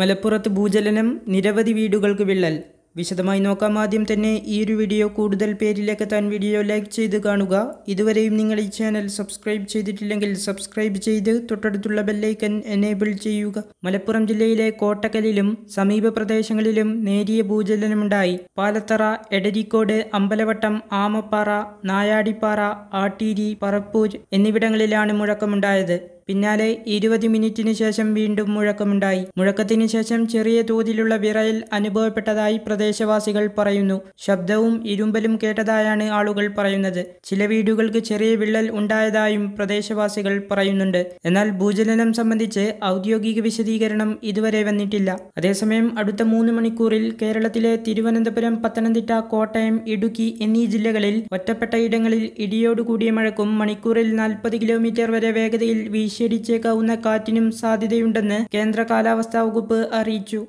മലപ്പുറത്ത് ഭൂചലനം നിരവധി വീടുകൾക്ക് വിള്ളൽ വിശദമായി നോക്കാം ആദ്യം തന്നെ ഈ ഒരു വീഡിയോ കൂടുതൽ പേരിലേക്ക് താൻ വീഡിയോ ലൈക്ക് ചെയ്ത് കാണുക ഇതുവരെയും നിങ്ങൾ ഈ ചാനൽ സബ്സ്ക്രൈബ് ചെയ്തിട്ടില്ലെങ്കിൽ സബ്സ്ക്രൈബ് ചെയ്ത് തൊട്ടടുത്തുള്ള ബെല്ലൈക്കൻ എനേബിൾ ചെയ്യുക മലപ്പുറം ജില്ലയിലെ കോട്ടക്കലിലും സമീപ പ്രദേശങ്ങളിലും നേരിയ ഭൂചലനമുണ്ടായി പാലത്തറ എടരിക്കോട് അമ്പലവട്ടം ആമപ്പാറ നായാടിപ്പാറ ആട്ടീരി പറപ്പൂർ എന്നിവിടങ്ങളിലാണ് മുഴക്കമുണ്ടായത് പിന്നാലെ ഇരുപത് മിനിറ്റിന് ശേഷം വീണ്ടും മുഴക്കമുണ്ടായി മുഴക്കത്തിന് ശേഷം ചെറിയ തോതിലുള്ള വിറയൽ അനുഭവപ്പെട്ടതായി പ്രദേശവാസികൾ പറയുന്നു ശബ്ദവും ഇരുമ്പലും കേട്ടതായാണ് ആളുകൾ പറയുന്നത് ചില വീടുകൾക്ക് ചെറിയ വിള്ളൽ ഉണ്ടായതായും പ്രദേശവാസികൾ പറയുന്നുണ്ട് എന്നാൽ ഭൂചലനം സംബന്ധിച്ച് ഔദ്യോഗിക വിശദീകരണം ഇതുവരെ വന്നിട്ടില്ല അതേസമയം അടുത്ത മൂന്ന് മണിക്കൂറിൽ കേരളത്തിലെ തിരുവനന്തപുരം പത്തനംതിട്ട കോട്ടയം ഇടുക്കി എന്നീ ജില്ലകളിൽ ഒറ്റപ്പെട്ട ഇടങ്ങളിൽ ഇടിയോടുകൂടിയ മഴക്കും മണിക്കൂറിൽ നാൽപ്പത് കിലോമീറ്റർ വരെ വേഗതയിൽ വീശി വീശിയടിച്ചേക്കാവുന്ന കാറ്റിനും സാധ്യതയുണ്ടെന്ന് കേന്ദ്ര കാലാവസ്ഥാ വകുപ്പ് അറിയിച്ചു